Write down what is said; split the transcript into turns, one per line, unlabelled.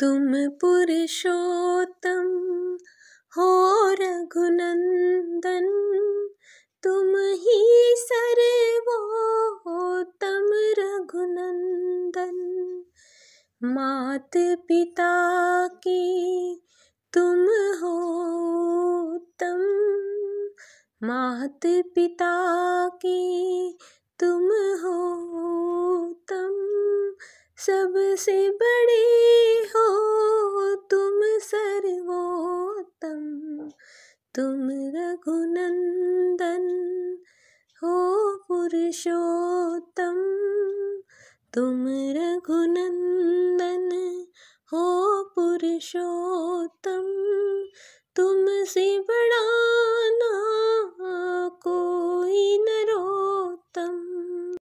तुम पुरुषोत्तम हो रघुनंदन तुम ही सर्वोत्तम रघुनंदन मात पिता की तुम हो तम मात पिता की तुम हो तम सबसे बड़े तुम रघुनंदन हो पुरुषोत्तम तुम रघुनंदन हो पुरुषोत्तम तुम से बड़ा